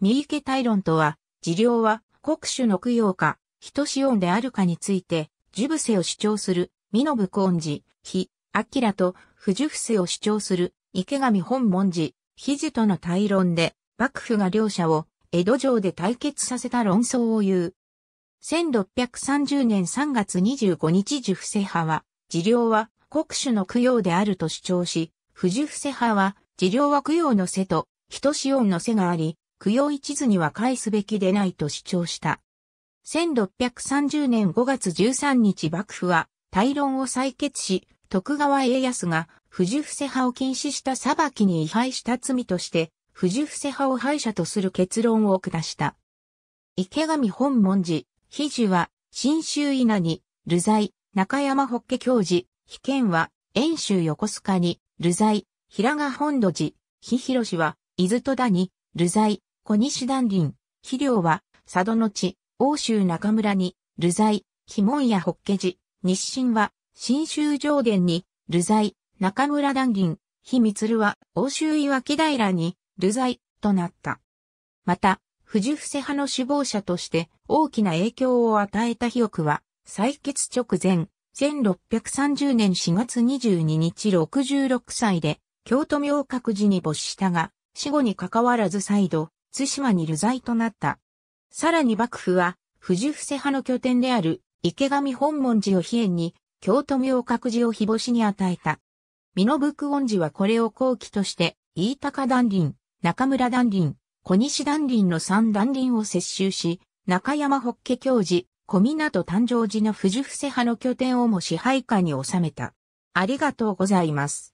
三池大論とは、治療は国主の供養か、人子音であるかについて、呪伏せを主張する、美信根寺、非、明と、不呪伏せを主張する、池上本文寺、非樹との対論で、幕府が両者を、江戸城で対決させた論争を言う。1630年3月25日ジ伏せ派は、治療は国主の供養であると主張し、不呪伏せ派は、治療は供養の背と、人子音の背があり、供養一途には返すべきでないと主張した。1630年5月13日幕府は、大論を採決し、徳川家康が、不樹伏せ派を禁止した裁きに違反した罪として、不樹伏せ派を敗者とする結論を下した。池上本文寺、比樹は、新州稲に、流罪、中山法華教授、被験は、遠州横須賀に、流罪、平賀本土寺、日広氏は、伊豆戸田に、流罪、小西団林、肥料は、佐渡の地、欧州中村に、流罪、鬼門や法華寺、日清は、新州上限に、流罪、中村団林、非光は、欧州岩木平に、流罪、となった。また、藤伏派の首謀者として大きな影響を与えた肥翼は、採決直前、1630年4月22日66歳で、京都明覚寺に没したが、死後に関わらず再度、対馬に流罪となった。さらに幕府は、藤伏派の拠点である池上本門寺を飛縁に、京都明覚寺を日干しに与えた。美濃福恩寺はこれを後期として、飯高団林、中村団林、小西団林の三団林を接収し、中山北家教授、小湊誕生寺の藤伏派の拠点をも支配下に収めた。ありがとうございます。